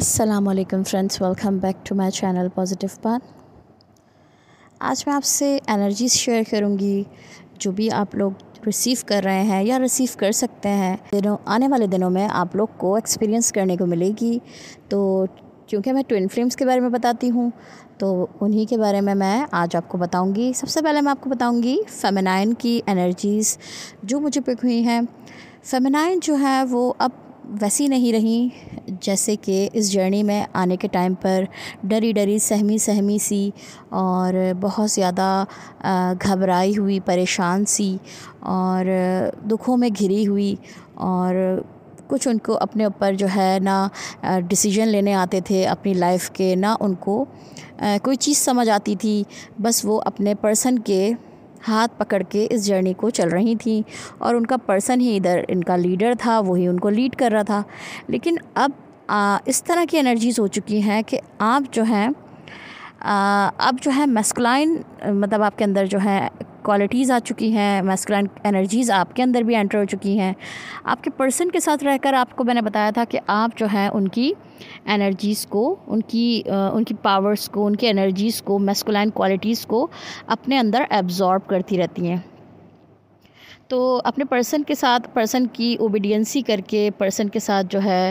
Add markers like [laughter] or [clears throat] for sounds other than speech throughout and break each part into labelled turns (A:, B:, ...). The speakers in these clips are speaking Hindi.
A: Aslam friends welcome back to my channel positive पान आज मैं आपसे एनर्जीज शेयर करूंगी जो भी आप लोग रिसीव कर रहे हैं या रिसीव कर सकते हैं दिनों आने वाले दिनों में आप लोग को एक्सपीरियंस करने को मिलेगी तो क्योंकि मैं ट्विन फ्लेम्स के बारे में बताती हूँ तो उन्हीं के बारे में मैं आज आपको बताऊँगी सबसे पहले मैं आपको बताऊँगी फेमेनाइन की एनर्जीज़ जो मुझे पिक हुई हैं फेमेनाइन जो है वो अब वैसी नहीं रही जैसे कि इस जर्नी में आने के टाइम पर डरी डरी सहमी सहमी सी और बहुत ज़्यादा घबराई हुई परेशान सी और दुखों में घिरी हुई और कुछ उनको अपने ऊपर जो है ना डिसीजन लेने आते थे अपनी लाइफ के ना उनको कोई चीज़ समझ आती थी बस वो अपने पर्सन के हाथ पकड़ के इस जर्नी को चल रही थी और उनका पर्सन ही इधर इनका लीडर था वही उनको लीड कर रहा था लेकिन अब आ, इस तरह की एनर्जीज़ हो चुकी हैं कि आप जो हैं अब जो है मेस्कुलाइन मतलब आपके अंदर जो है क्वालिटीज़ आ चुकी हैं मेस्कुलाइन एनर्जीज़ आपके अंदर भी एंटर हो चुकी हैं आपके पर्सन के साथ रहकर आपको मैंने बताया था कि आप जो है उनकी एनर्जीज़ को उनकी उनकी पावर्स को उनकी एनर्जीज़ को मेस्कुलाइन क्वालिटीज़ को अपने अंदर एब्ज़ॉर्ब करती रहती हैं तो अपने पर्सन के साथ पर्सन की ओबीडियंसी करके पर्सन के साथ जो है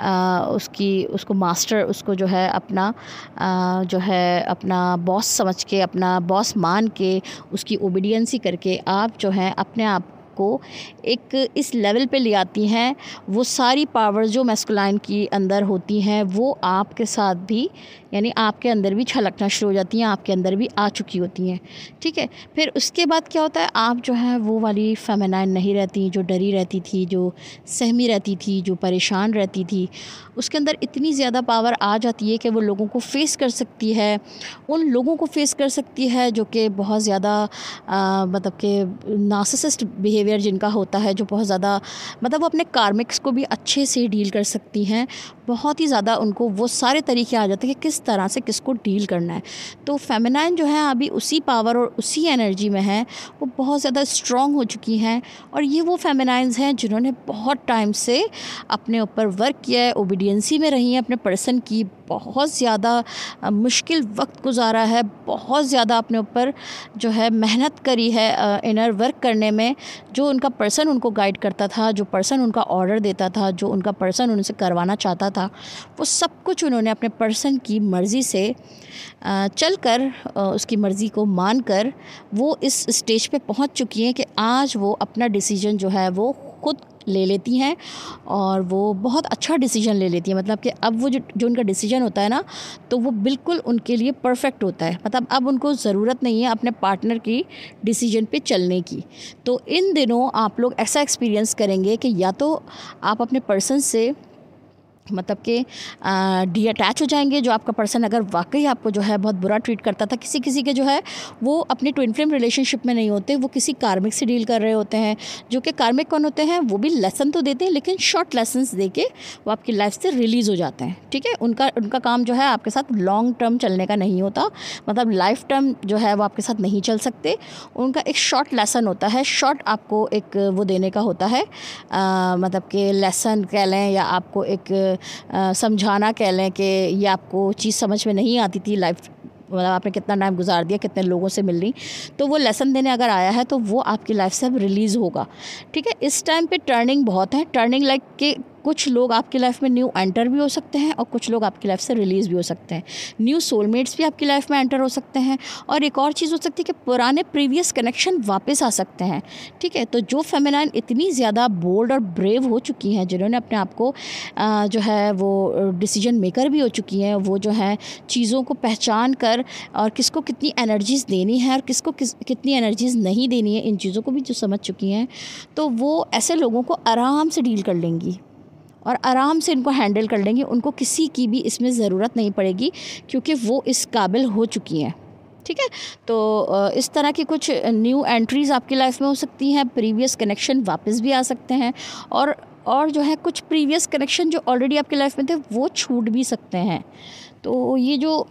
A: आ, उसकी उसको मास्टर उसको जो है अपना आ, जो है अपना बॉस समझ के अपना बॉस मान के उसकी ओबीडियंसी करके आप जो है अपने आप को एक इस लेवल पे ले आती हैं वो सारी पावर जो मेस्कुलाइन की अंदर होती हैं वो आपके साथ भी यानी आपके अंदर भी छलकना शुरू हो जाती हैं आपके अंदर भी आ चुकी होती हैं ठीक है फिर उसके बाद क्या होता है आप जो है वो वाली फेमेनाइन नहीं रहती जो डरी रहती थी जो सहमी रहती थी जो परेशान रहती थी उसके अंदर इतनी ज़्यादा पावर आ जाती है कि वो लोगों को फेस कर सकती है उन लोगों को फेस कर सकती है जो कि बहुत ज़्यादा मतलब कि नार्सिसिस्ट बिहेवियर बिहेवियर जिनका होता है जो बहुत ज़्यादा मतलब वो अपने कार्मिक्स को भी अच्छे से डील कर सकती हैं बहुत ही ज़्यादा उनको वो सारे तरीके आ जाते हैं कि किस तरह से किसको डील करना है तो फेमिनाइन जो है अभी उसी पावर और उसी एनर्जी में है वो बहुत ज़्यादा स्ट्रॉन्ग हो चुकी हैं और ये वो फेमिनाइंस हैं जिन्होंने बहुत टाइम से अपने ऊपर वर्क किया है ओबीडियंसी में रही हैं अपने पर्सन की बहुत ज़्यादा मुश्किल वक्त गुजारा है बहुत ज़्यादा अपने ऊपर जो है मेहनत करी है इनर वर्क करने में जो उनका पर्सन उनको गाइड करता था जो पर्सन उनका ऑर्डर देता था जो उनका पर्सन उनसे करवाना चाहता था वो सब कुछ उन्होंने अपने पर्सन की मर्ज़ी से चल कर उसकी मर्ज़ी को मान कर वो इस स्टेज पे पहुंच चुकी हैं कि आज वो अपना डिसीजन जो है वो ख़ुद ले लेती हैं और वो बहुत अच्छा डिसीजन ले लेती हैं मतलब कि अब वो जो जो उनका डिसीजन होता है ना तो वो बिल्कुल उनके लिए परफेक्ट होता है मतलब अब उनको ज़रूरत नहीं है अपने पार्टनर की डिसीजन पे चलने की तो इन दिनों आप लोग ऐसा एक्सपीरियंस करेंगे कि या तो आप अपने पर्सन से मतलब कि डी अटैच हो जाएंगे जो आपका पर्सन अगर वाकई आपको जो है बहुत बुरा ट्रीट करता था किसी किसी के जो है वो अपने ट्विन फ्लेम रिलेशनशिप में नहीं होते वो किसी कार्मिक से डील कर रहे होते हैं जो कि कार्मिक कौन होते हैं वो भी लेसन तो देते हैं लेकिन शॉर्ट लेसन दे के वो आपकी लाइफ से रिलीज़ हो जाते हैं ठीक है उनका उनका काम जो है आपके साथ लॉन्ग टर्म चलने का नहीं होता मतलब लाइफ टर्म जो है वो आपके साथ नहीं चल सकते उनका एक शॉर्ट लेसन होता है शॉर्ट आपको एक वो देने का होता है आ, मतलब कि लेसन कह लें या आपको एक समझाना कह लें कि ये आपको चीज़ समझ में नहीं आती थी लाइफ मतलब आपने कितना टाइम गुजार दिया कितने लोगों से मिल रही तो वो लेसन देने अगर आया है तो वो आपकी लाइफ से रिलीज़ होगा ठीक है इस टाइम पे टर्निंग बहुत है टर्निंग लाइक के कुछ लोग आपकी लाइफ में न्यू एंटर भी हो सकते हैं और कुछ लोग आपकी लाइफ से रिलीज़ भी हो सकते हैं न्यू सोलमेट्स भी आपकी लाइफ में एंटर हो सकते हैं और एक और चीज़ हो सकती है कि पुराने प्रीवियस कनेक्शन वापस आ सकते हैं ठीक है तो जो फेमिनाइन इतनी ज़्यादा बोल्ड और ब्रेव हो चुकी हैं जिन्होंने अपने आप को जो है वो डिसीजन मेकर भी हो चुकी हैं वो जो है चीज़ों को पहचान कर और किसको कितनी एनर्जीज़ देनी है और किसको किस कितनी एनर्जीज़ नहीं देनी है इन चीज़ों को भी जो समझ चुकी हैं तो वो ऐसे लोगों को आराम से डील कर लेंगी और आराम से इनको हैंडल कर लेंगे उनको किसी की भी इसमें ज़रूरत नहीं पड़ेगी क्योंकि वो इस काबिल हो चुकी हैं ठीक है तो इस तरह की कुछ न्यू एंट्रीज़ आपकी लाइफ में हो सकती हैं प्रीवियस कनेक्शन वापस भी आ सकते हैं और और जो है कुछ प्रीवियस कनेक्शन जो ऑलरेडी आपकी लाइफ में थे वो छूट भी सकते हैं तो ये जो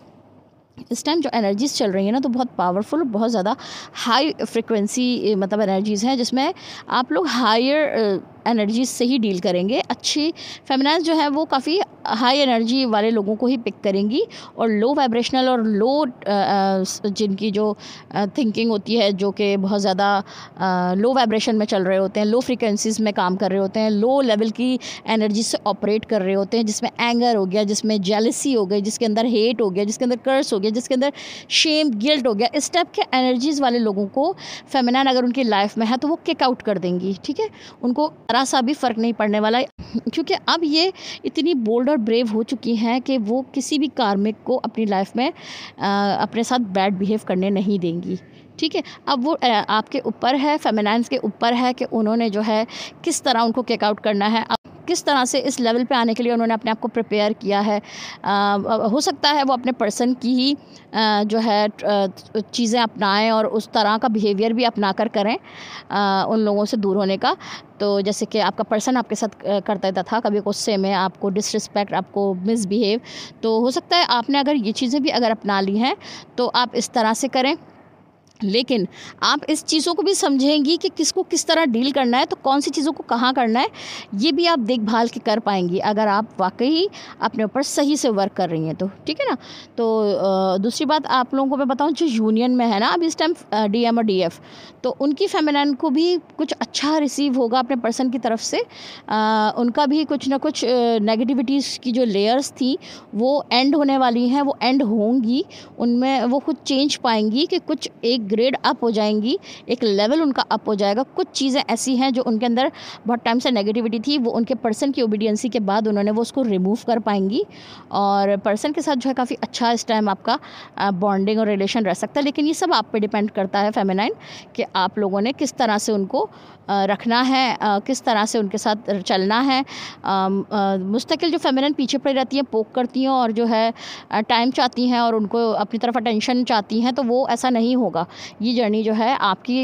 A: इस टाइम जो एनर्जीज़ चल रही है ना तो बहुत पावरफुल बहुत ज़्यादा हाई फ्रिक्वेंसी मतलब एनर्जीज़ हैं जिसमें आप लोग हायर एनर्जी से ही डील करेंगे अच्छी फेमिनाइज जो है वो काफ़ी हाई एनर्जी वाले लोगों को ही पिक करेंगी और लो वाइब्रेशनल और लो जिनकी जो थिंकिंग होती है जो कि बहुत ज़्यादा लो वाइब्रेशन में चल रहे होते हैं लो फ्रिक्वेंसीज़ में काम कर रहे होते हैं लो लेवल की एनर्जी से ऑपरेट कर रहे होते हैं जिसमें एंगर हो गया जिसमें जेलसी हो गई जिसके अंदर हेट हो गया जिसके अंदर कर्स हो गया जिसके अंदर शेम गिल्ट हो गया इस टाइप के एनर्जीज़ वाले लोगों को फेमिनाइन अगर उनकी लाइफ में है तो वो किक आउट कर देंगी ठीक है उनको ज़रा सा भी फ़र्क नहीं पड़ने वाला क्योंकि अब ये इतनी बोल्ड और ब्रेव हो चुकी हैं कि वो किसी भी कार्मिक को अपनी लाइफ में अपने साथ बैड बिहेव करने नहीं देंगी ठीक है अब वो आपके ऊपर है फेमिनाइंस के ऊपर है कि उन्होंने जो है किस तरह उनको केकआउट करना है किस तरह से इस लेवल पे आने के लिए उन्होंने अपने आप को प्रिपेयर किया है आ, हो सकता है वो अपने पर्सन की ही आ, जो है चीज़ें अपनाएं और उस तरह का बिहेवियर भी अपना कर करें आ, उन लोगों से दूर होने का तो जैसे कि आपका पर्सन आपके साथ करता रहता था कभी गुस्से में आपको डिसरिस्पेक्ट आपको मिसबिहेव तो हो सकता है आपने अगर ये चीज़ें भी अगर अपना ली हैं तो आप इस तरह से करें लेकिन आप इस चीज़ों को भी समझेंगी कि किसको किस तरह डील करना है तो कौन सी चीज़ों को कहाँ करना है ये भी आप देखभाल के कर पाएंगी अगर आप वाकई अपने ऊपर सही से वर्क कर रही हैं तो ठीक है ना तो दूसरी बात आप लोगों को मैं बताऊँ जो यूनियन में है ना अभी इस टाइम डी एम और डी एफ तो उनकी फेमिनाइन को भी कुछ अच्छा रिसीव होगा अपने पर्सन की तरफ से आ, उनका भी कुछ ना कुछ नेगेटिविटीज़ की जो लेयर्स थी वो एंड होने वाली हैं वो एंड होंगी उनमें वो खुद चेंज पाएंगी कि कुछ एक ग्रेड अप हो जाएंगी एक लेवल उनका अप हो जाएगा कुछ चीज़ें ऐसी हैं जो उनके अंदर बहुत टाइम से नेगेटिविटी थी वो उनके पर्सन की ओबीडियंसी के बाद उन्होंने वो उसको रिमूव कर पाएंगी और पर्सन के साथ जो है काफ़ी अच्छा इस टाइम आपका बॉन्डिंग और रिलेशन रह सकता है लेकिन ये सब आप पे डिपेंड करता है फेमेनाइन कि आप लोगों ने किस तरह से उनको रखना है किस तरह से उनके साथ चलना है मुस्तकिल जो फेमिनन पीछे पड़ी रहती हैं पोक करती हैं और जो है टाइम चाहती हैं और उनको अपनी तरफ अटेंशन चाहती हैं तो वो ऐसा नहीं होगा ये जर्नी जो है आपकी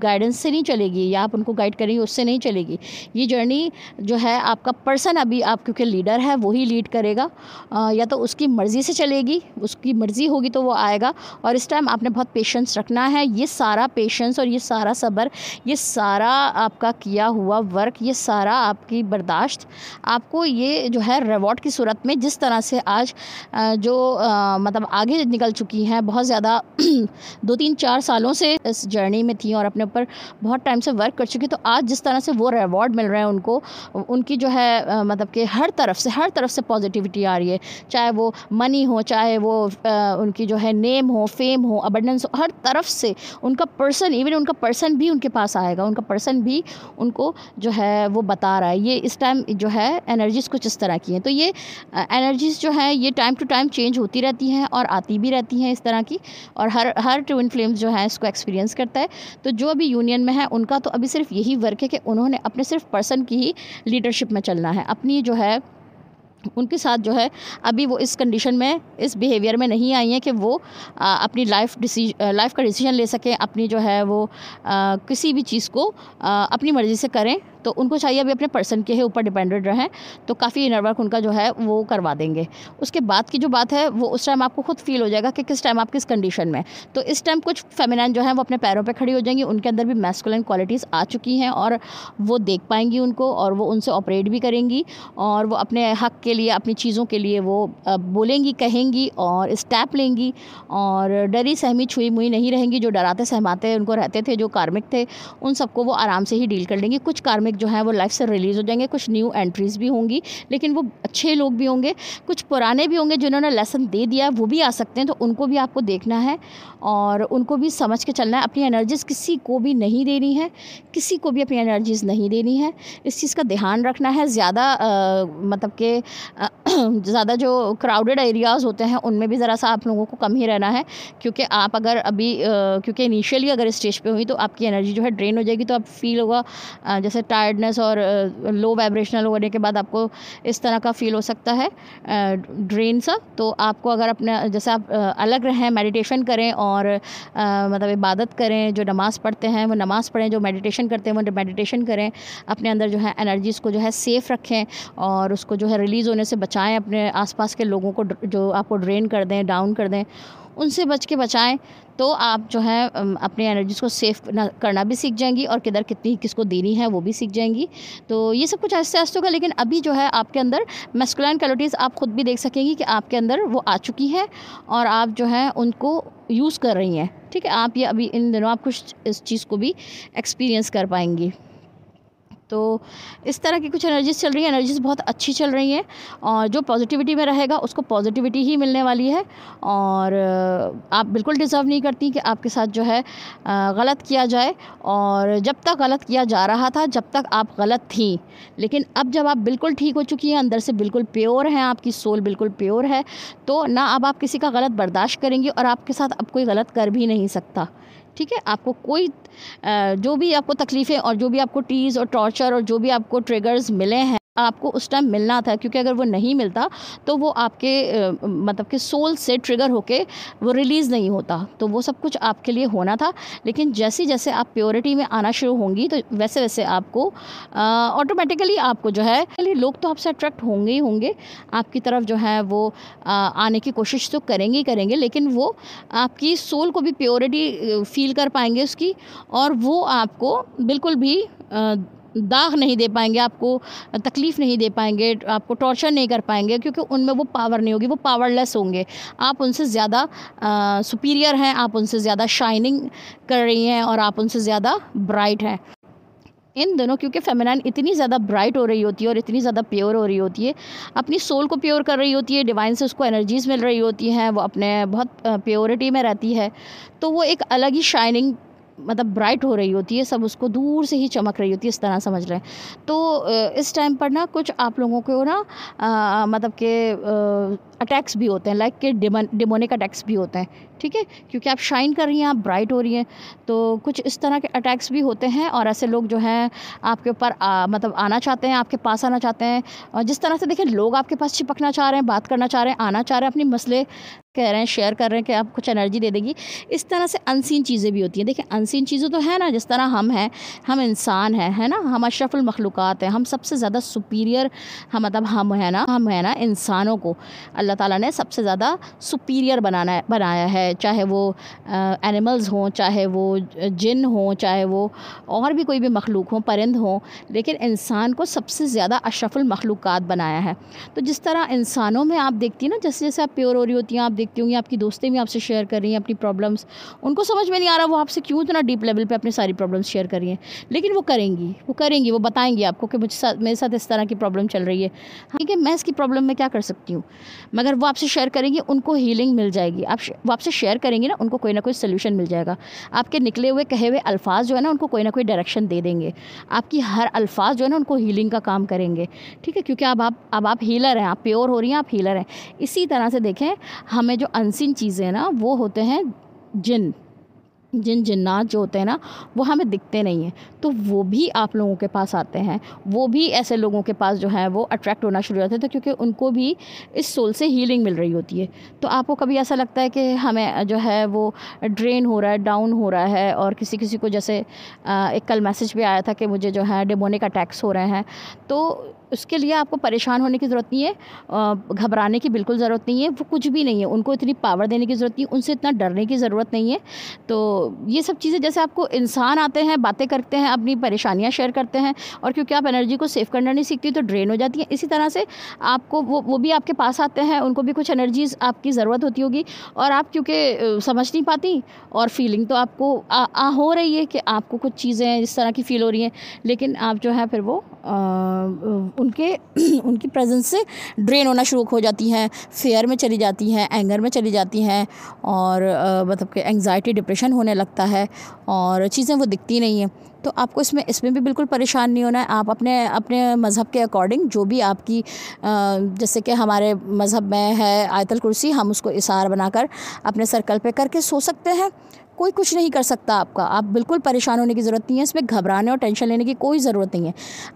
A: गाइडेंस से नहीं चलेगी या आप उनको गाइड करेंगे उससे नहीं चलेगी ये जर्नी जो है आपका पर्सन अभी आप क्योंकि लीडर है वही लीड करेगा आ, या तो उसकी मर्ज़ी से चलेगी उसकी मर्ज़ी होगी तो वो आएगा और इस टाइम आपने बहुत पेशेंस रखना है ये सारा पेशेंस और ये सारा सब्र ये सारा आपका किया हुआ वर्क ये सारा आपकी बर्दाश्त आपको ये जो है रिवॉर्ड की सूरत में जिस तरह से आज जो आ, मतलब आगे निकल चुकी हैं बहुत ज़्यादा [clears throat] दो तीन तीन चार सालों से इस जर्नी में थी और अपने ऊपर बहुत टाइम से वर्क कर चुकी तो आज जिस तरह से वो रिवॉर्ड मिल रहा है उनको उनकी जो है मतलब कि हर तरफ से हर तरफ से पॉजिटिविटी आ रही है चाहे वो मनी हो चाहे वो उनकी जो है नेम हो फेम हो अबंडेंस हो हर तरफ से उनका पर्सन इवन उनका पर्सन भी उनके पास आएगा उनका पर्सन भी उनको जो है वो बता रहा है ये इस टाइम जो है एनर्जीज़ कुछ इस तरह की हैं तो ये एनर्जीज़ जो है ये टाइम टू टाइम चेंज होती रहती हैं और आती भी रहती हैं इस तरह की और हर हर ट्विन फिल्म्स जो हैं इसको एक्सपीरियंस करता है तो जो अभी यूनियन में है उनका तो अभी सिर्फ यही वर्क है कि उन्होंने अपने सिर्फ पर्सन की ही लीडरशिप में चलना है अपनी जो है उनके साथ जो है अभी वो इस कंडीशन में इस बिहेवियर में नहीं आई हैं कि वो आ, अपनी लाइफ डिसीज लाइफ का डिसीजन ले सकें अपनी जो है वो आ, किसी भी चीज़ को आ, अपनी मर्ज़ी से करें तो उनको चाहिए अभी अपने पर्सन के ऊपर डिपेंडेड रहें तो काफ़ी इनर वर्क उनका जो है वो करवा देंगे उसके बाद की जो बात है वो उस टाइम आपको खुद फील हो जाएगा कि किस टाइम आप किस कंडीशन में तो इस टाइम कुछ फेमिनाइन जो है वो अपने पैरों पर खड़ी हो जाएंगी उनके अंदर भी मैस्कुलिन क्वालिटीज़ आ चुकी हैं और वो देख पाएंगी उनको और वो उनसे ऑपरेट भी करेंगी और वो अपने हक के लिए अपनी चीज़ों के लिए वो बोलेंगी कहेंगी और स्टैप लेंगी और डरी सहमी छुई मुई नहीं रहेंगी जो डराते सहमाते उनको रहते थे जो कार्मिक थे उन सबको वो आराम से ही डील कर लेंगी कुछ कार्मिक जो हैं वो लाइफ से रिलीज़ हो जाएंगे कुछ न्यू एंट्रीज़ भी होंगी लेकिन वो अच्छे लोग भी होंगे कुछ पुराने भी होंगे जिन्होंने लेसन दे दिया वो भी आ सकते हैं तो उनको भी आपको देखना है और उनको भी समझ के चलना है अपनी एनर्जीज़ किसी को भी नहीं देनी है किसी को भी अपनी एनर्जीज़ नहीं देनी है इस चीज़ का ध्यान रखना है ज़्यादा मतलब के [clears throat] ज़्यादा जो क्राउडेड एरियाज़ होते हैं उनमें भी ज़रा सा आप लोगों को कम ही रहना है क्योंकि आप अगर अभी क्योंकि इनिशियली अगर स्टेज पर हुई तो आपकी एनर्जी जो है ड्रेन हो जाएगी तो आप फील होगा जैसे टायर टायर्डनेस और लो uh, वाइब्रेशनल होने के बाद आपको इस तरह का फील हो सकता है ड्रेन uh, सा तो आपको अगर अपने जैसे आप uh, अलग रहें मेडिटेशन करें और मतलब इबादत करें जो नमाज़ पढ़ते हैं वो नमाज़ पढ़ें जो मेडिटेशन करते हैं वो मेडिटेशन करें अपने अंदर जो है एनर्जीज़ को जो है सेफ़ रखें और उसको जो है रिलीज़ होने से बचाएं अपने आसपास के लोगों को जो आपको ड्रेन कर दें डाउन कर दें उनसे बच के बचाएं तो आप जो है अपने एनर्जीज़ को सेव करना भी सीख जाएंगी और किधर कितनी किसको देनी है वो भी सीख जाएंगी तो ये सब कुछ ऐसे ऐसे होगा लेकिन अभी जो है आपके अंदर मेस्कुलन क्वालिटीज़ आप ख़ुद भी देख सकेंगी कि आपके अंदर वो आ चुकी हैं और आप जो है उनको यूज़ कर रही हैं ठीक है आप ये अभी इन दिनों आप कुछ इस चीज़ को भी एक्सपीरियंस कर पाएंगी तो इस तरह की कुछ एनर्जीज चल रही हैं एनर्जीज बहुत अच्छी चल रही हैं और जो पॉजिटिविटी में रहेगा उसको पॉजिटिविटी ही मिलने वाली है और आप बिल्कुल डिज़र्व नहीं करती कि आपके साथ जो है गलत किया जाए और जब तक गलत किया जा रहा था जब तक आप गलत थी लेकिन अब जब आप बिल्कुल ठीक हो चुकी हैं अंदर से बिल्कुल प्योर हैं आपकी सोल बिल्कुल प्योर है तो ना अब आप किसी का गलत बर्दाश्त करेंगी और आपके साथ अब कोई गलत कर भी नहीं सकता ठीक है आपको कोई जो भी आपको तकलीफ़ें और जो भी आपको टीज़ और टॉर्चर और जो भी आपको ट्रिगर्स मिले हैं आपको उस टाइम मिलना था क्योंकि अगर वो नहीं मिलता तो वो आपके मतलब कि सोल से ट्रिगर होके वो रिलीज़ नहीं होता तो वो सब कुछ आपके लिए होना था लेकिन जैसे जैसे आप प्योरिटी में आना शुरू होंगी तो वैसे वैसे आपको ऑटोमेटिकली आपको जो है लोग तो आपसे अट्रैक्ट होंगे ही होंगे आपकी तरफ जो है वो आ, आने की कोशिश तो करेंगे ही करेंगे लेकिन वो आपकी सोल को भी प्योरिटी फील कर पाएंगे उसकी और वो आपको बिल्कुल भी आ, दाग नहीं दे पाएंगे आपको तकलीफ़ नहीं दे पाएंगे आपको टॉर्चर नहीं कर पाएंगे क्योंकि उनमें वो पावर नहीं होगी वो पावरलेस होंगे आप उनसे ज़्यादा सुपीरियर हैं आप उनसे ज़्यादा शाइनिंग कर रही हैं और आप उनसे ज़्यादा ब्राइट हैं इन दोनों क्योंकि फेमिनाइन इतनी ज़्यादा ब्राइट हो रही होती है और इतनी ज़्यादा प्योर हो रही होती है अपनी सोल को प्योर कर रही होती है डिवाइन से उसको एनर्जीज़ मिल रही होती हैं वो अपने बहुत प्योरिटी में रहती है तो वो एक अलग ही शाइनिंग मतलब ब्राइट हो रही होती है सब उसको दूर से ही चमक रही होती है इस तरह समझ लें तो इस टाइम पर ना कुछ आप लोगों को ना मतलब के अटैक्स भी होते हैं लाइक के डिमन डिमोनिक अटैक्स भी होते हैं ठीक है क्योंकि आप शाइन कर रही हैं आप ब्राइट हो रही हैं तो कुछ इस तरह के अटैक्स भी होते हैं और ऐसे लोग जो हैं आपके ऊपर मतलब आना चाहते हैं आपके पास आना चाहते हैं और जिस तरह से देखें लोग आपके पास चिपकना चाह रहे हैं बात करना चाह रहे हैं आना चाह रहे हैं अपने मसले कह रहे हैं शेयर कर रहे हैं कि आप कुछ एनर्जी दे देगी इस तरह से अनसीन चीज़ें भी होती हैं देखिए अनसीन चीज़ें तो है ना जिस तरह हम हैं हम इंसान हैं है ना हम अशरफुल मखलूक़ात हैं हम सबसे ज़्यादा सुपीरियर हम मतलब हम है ना हम है ना इंसानों को अल्लाह ताला ने सबसे ज़्यादा सुपीरियर बनाना बनाया है चाहे वो एनिमल्स हों चाहे वो जिन हों चाहे वो और भी कोई भी मखलूक हों परिंद हों लेकिन इंसान को सबसे ज़्यादा अशरफुल मखलूक़ात बनाया है तो जिस तरह इंसानों में आप देखती हैं ना जैसे जैसे आप प्योर हो रही होती हैं आप देखती होंगी आपकी दोस्तें भी आपसे शेयर कर रही हैं अपनी प्रॉब्लम्स उनको समझ में नहीं आ रहा वो आपसे क्यों इतना डीप लेवल पर अपनी सारी प्रॉब्लम्स शेयर कर रही हैं लेकिन वो करेंगी वो करेंगी वो बताएंगी आपको कि मुझे साथ मेरे साथ इस तरह की प्रॉब्लम चल रही है हाँ, ठीक है मैं इसकी प्रॉब्लम में क्या कर सकती हूँ मगर वो आपसे शेयर करेंगी उनको हीलिंग मिल जाएगी आप वो आपसे शेयर करेंगी ना उनको कोई ना कोई सोल्यूशन मिल जाएगा आपके निकले हुए कहे हुए अल्फाज जो है ना उनको कोई ना कोई डायरेक्शन दे देंगे आपकी हर अल्फाज जो है ना उनको हीलिंग का काम करेंगे ठीक है क्योंकि अब आप अब आप हीलर हैं आप प्योर हो रही हैं आप हीलर हैं इसी तरह से देखें हमें हैं जो अनसिन चीज़ें ना वो होते हैं जिन जिन जिन्नात जो होते हैं ना वो हमें दिखते नहीं हैं तो वो भी आप लोगों के पास आते हैं वो भी ऐसे लोगों के पास जो है वो अट्रैक्ट होना शुरू हो जाते हैं तो क्योंकि उनको भी इस सोल से हीलिंग मिल रही होती है तो आपको कभी ऐसा लगता है कि हमें जो है वो ड्रेन हो रहा है डाउन हो रहा है और किसी किसी को जैसे एक कल मैसेज भी आया था कि मुझे जो है डेमोनिक अटैक्स हो रहे हैं तो उसके लिए आपको परेशान होने की ज़रूरत नहीं है घबराने की बिल्कुल ज़रूरत नहीं है वो कुछ भी नहीं है उनको इतनी पावर देने की ज़रूरत नहीं उनसे इतना डरने की ज़रूरत नहीं है तो ये सब चीज़ें जैसे आपको इंसान आते हैं बातें करते हैं अपनी परेशानियाँ शेयर करते हैं और क्योंकि आप एनर्जी को सेव करना नहीं सीखती तो ड्रेन हो जाती है इसी तरह से आपको वो वो भी आपके पास आते हैं उनको भी कुछ एनर्जीज़ आपकी ज़रूरत होती होगी और आप क्योंकि समझ नहीं पाती और फीलिंग तो आपको आ, हो रही है कि आपको कुछ चीज़ें इस तरह की फ़ील हो रही हैं लेकिन आप जो है फिर वो उनके [clears throat] उनकी प्रेजेंस से ड्रेन होना शुरू हो जाती हैं फेयर में चली जाती हैं एंगर में चली जाती हैं और मतलब कि एंगजाइटी डिप्रेशन होने लगता है और चीज़ें वो दिखती नहीं हैं तो आपको इसमें इसमें भी बिल्कुल परेशान नहीं होना है आप अपने अपने मज़हब के अकॉर्डिंग जो भी आपकी जैसे कि हमारे मज़हब में है आयतल कुर्सी हम उसको इशार बनाकर अपने सर्कल पे करके सो सकते हैं कोई कुछ नहीं कर सकता आपका आप बिल्कुल परेशान होने की ज़रूरत नहीं है इसमें घबराने और टेंशन लेने की कोई ज़रूरत नहीं है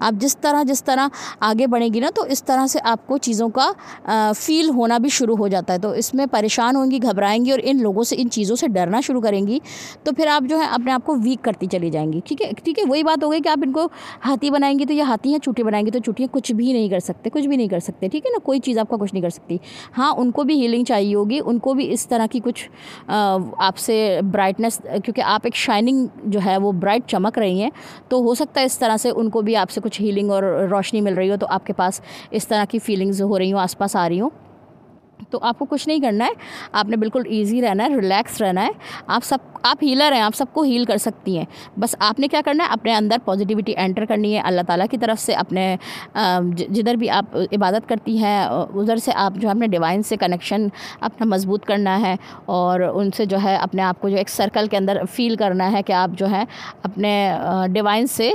A: आप जिस तरह जिस तरह आगे बढ़ेंगी ना तो इस तरह से आपको चीज़ों का आ, फील होना भी शुरू हो जाता है तो इसमें परेशान होंगी घबराएंगी और इन लोगों से इन चीज़ों से डरना शुरू करेंगी तो फिर आप जो है अपने आप को वीक करती चली जाएंगी ठीक है ठीक है वही बात हो गई कि आप इनको हाथी बनाएंगी तो ये हाथी हैं चूटी बनाएंगी तो चूटियाँ कुछ भी नहीं कर सकते कुछ भी नहीं कर सकते ठीक है ना कोई चीज़ आपका कुछ नहीं कर सकती हाँ उनको भी हीलिंग चाहिए होगी उनको भी इस तरह की कुछ आपसे ब्राइट ब्राइटनेस क्योंकि आप एक शाइनिंग जो है वो ब्राइट चमक रही हैं तो हो सकता है इस तरह से उनको भी आपसे कुछ हीलिंग और रोशनी मिल रही हो तो आपके पास इस तरह की फीलिंग्स हो रही हूँ आसपास आ रही हूँ तो आपको कुछ नहीं करना है आपने बिल्कुल ईजी रहना है रिलैक्स रहना है आप सब आप हीलर हैं आप सबको हील कर सकती हैं बस आपने क्या करना है अपने अंदर पॉजिटिविटी एंटर करनी है अल्लाह ताला की तरफ से अपने जिधर भी आप इबादत करती हैं उधर से आप जो है अपने डिवाइन से कनेक्शन अपना मजबूत करना है और उनसे जो है अपने आप को जो एक सर्कल के अंदर फील करना है कि आप जो है अपने डिवाइन से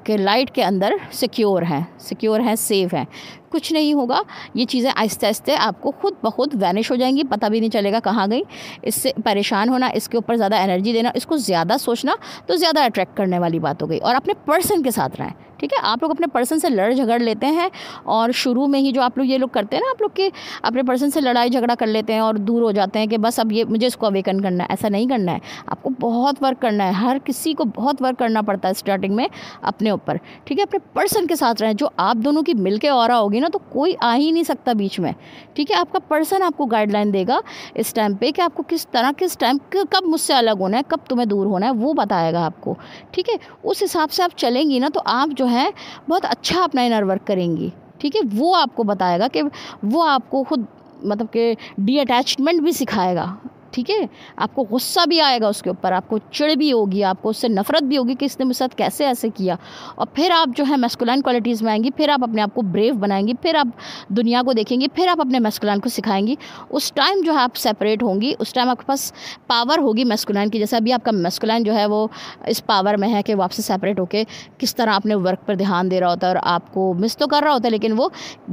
A: एक लाइट के अंदर सिक्योर हैं सिक्योर हैं सेफ़ हैं कुछ नहीं होगा ये चीज़ें आहिस्ते आहिस्ते आपको खुद ब खुद वैनिश हो जाएंगी पता भी नहीं चलेगा कहाँ गई इससे परेशान होना इसके ऊपर ज़्यादा एनर्जी देना इसको ज़्यादा सोचना तो ज़्यादा अट्रैक्ट करने वाली बात हो गई और अपने पर्सन के साथ रहें ठीक है आप लोग अपने पर्सन से लड़ झगड़ लेते हैं और शुरू में ही जो आप लोग ये लोग करते हैं ना आप लोग के अपने पर्सन से लड़ाई झगड़ा कर लेते हैं और दूर हो जाते हैं कि बस अब ये मुझे इसको अवेकन करना है ऐसा नहीं करना है आपको बहुत वर्क करना है हर किसी को बहुत वर्क करना पड़ता है स्टार्टिंग में अपने ऊपर ठीक है अपने पर्सन के साथ रहें जो आप दोनों की मिल के और होगी ना तो कोई आ ही नहीं सकता बीच में ठीक है आपका पर्सन आपको गाइडलाइन देगा इस टाइम पर कि आपको किस तरह किस टाइम कब मुझसे अलग होना है कब तुम्हें दूर होना है वो बताएगा आपको ठीक है उस हिसाब से आप चलेंगी ना तो आप जो है बहुत अच्छा अपना इनर वर्क करेंगी ठीक है वो आपको बताएगा कि वो आपको खुद मतलब कि डी अटैचमेंट भी सिखाएगा ठीक है आपको गुस्सा भी आएगा उसके ऊपर आपको चिड़ भी होगी आपको उससे नफरत भी होगी कि इसने मेरे साथ कैसे ऐसे किया और फिर आप जो है मेस्कुलन क्वालिटीज़ में आएंगी फिर आप अपने आप को ब्रेव बनाएंगी फिर आप दुनिया को देखेंगी फिर आप अपने मेस्कुलन को सिखाएंगी उस टाइम जो है आप सेपरेट होंगी उस टाइम आपके पास पावर होगी मेस्कुलन की जैसे अभी आपका मेस्कुलन जो है वो इस पावर में है कि वो आपसे सेपरेट होकर किस तरह आपने वर्क पर ध्यान दे रहा होता है और आपको मिस तो कर रहा होता है लेकिन वो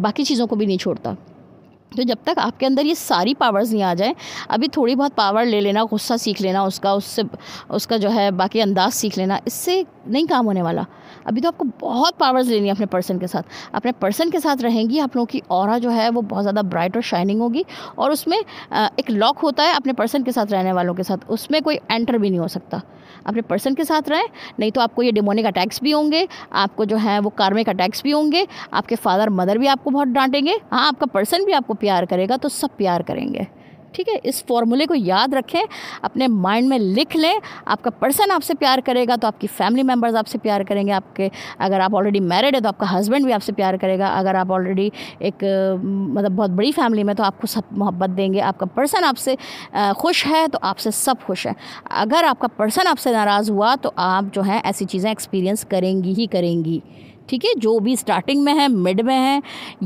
A: बाकी चीज़ों को भी नहीं छोड़ता तो जब तक आपके अंदर ये सारी पावर्स नहीं आ जाए अभी थोड़ी बहुत पावर ले लेना गुस्सा सीख लेना उसका उससे उसका जो है बाकी अंदाज सीख लेना इससे नहीं काम होने वाला अभी तो आपको बहुत पावर्स लेनी है अपने पर्सन के साथ अपने पर्सन के साथ रहेंगी आप लोगों की और जो है वो बहुत ज़्यादा ब्राइट और शाइनिंग होगी और उसमें एक लॉक होता है अपने पर्सन के साथ रहने वालों के साथ उसमें कोई एंटर भी नहीं हो सकता अपने पर्सन के साथ रहें नहीं तो आपको ये डिमोनिक अटैक्स भी होंगे आपको जो है वो कार्मिक अटैक्स भी होंगे आपके फादर मदर भी आपको बहुत डांटेंगे हाँ आपका पर्सन भी आपको प्यार करेगा तो सब प्यार करेंगे ठीक है इस फॉर्मूले को याद रखें अपने माइंड में लिख लें आपका पर्सन आपसे प्यार करेगा तो आपकी फैमिली मेम्बर्स आपसे प्यार करेंगे आपके अगर आप ऑलरेडी मैरिड है तो आपका हस्बैंड भी आपसे प्यार करेगा अगर आप ऑलरेडी एक मतलब बहुत बड़ी फैमिली में तो आपको सब मोहब्बत देंगे आपका पर्सन आपसे खुश है तो आपसे सब खुश है अगर आपका पर्सन आपसे नाराज़ हुआ तो आप जो है ऐसी चीज़ें एक्सपीरियंस करेंगी ही करेंगी ठीक है जो भी स्टार्टिंग में है मिड में है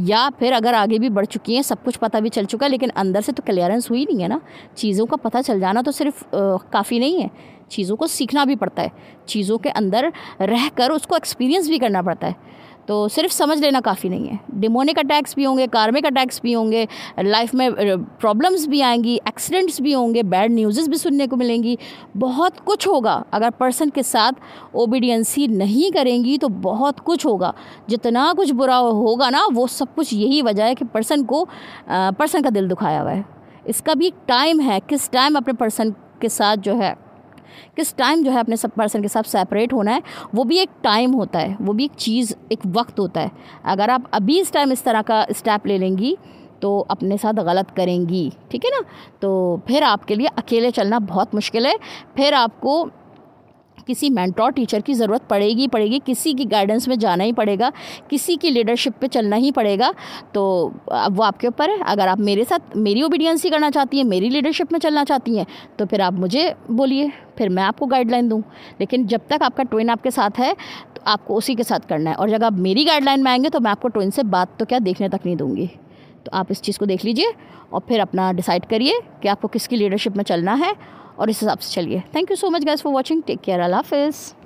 A: या फिर अगर आगे भी बढ़ चुकी हैं सब कुछ पता भी चल चुका है लेकिन अंदर से तो क्लियरेंस हुई नहीं है ना चीज़ों का पता चल जाना तो सिर्फ काफ़ी नहीं है चीज़ों को सीखना भी पड़ता है चीज़ों के अंदर रह कर उसको एक्सपीरियंस भी करना पड़ता है तो सिर्फ समझ लेना काफ़ी नहीं है डिमोनिक अटैक्स भी होंगे कार्मिक अटैक्स भी होंगे लाइफ में प्रॉब्लम्स uh, भी आएंगी एक्सीडेंट्स भी होंगे बैड न्यूज़ भी सुनने को मिलेंगी बहुत कुछ होगा अगर पर्सन के साथ ओबीडियंसी नहीं करेंगी तो बहुत कुछ होगा जितना कुछ बुरा होगा ना वो सब कुछ यही वजह है कि पर्सन को पर्सन uh, का दिल दुखाया हुआ है इसका भी टाइम है किस टाइम अपने पर्सन के साथ जो है किस टाइम जो है अपने सब पर्सन के साथ सेपरेट होना है वो भी एक टाइम होता है वो भी एक चीज़ एक वक्त होता है अगर आप अभी इस टाइम इस तरह का स्टेप ले लेंगी तो अपने साथ गलत करेंगी ठीक है ना तो फिर आपके लिए अकेले चलना बहुत मुश्किल है फिर आपको किसी मैंटोर टीचर की ज़रूरत पड़ेगी पड़ेगी किसी की गाइडेंस में जाना ही पड़ेगा किसी की लीडरशिप पे चलना ही पड़ेगा तो अब वो आपके ऊपर है अगर आप मेरे साथ मेरी ओबीडियंस ही करना चाहती हैं मेरी लीडरशिप में चलना चाहती हैं तो फिर आप मुझे बोलिए फिर मैं आपको गाइडलाइन दूँ लेकिन जब तक आपका ट्विन आपके साथ है तो आपको उसी के साथ करना है और जब आप मेरी गाइडलाइन में आएंगे तो मैं आपको ट्विन से बात तो क्या देखने तक नहीं दूँगी तो आप इस चीज़ को देख लीजिए और फिर अपना डिसाइड करिए कि आपको किसकी लीडरशिप में चलना है और इस हिसाब से चलिए thank you so much guys for watching take care अल्लाह हाफिज़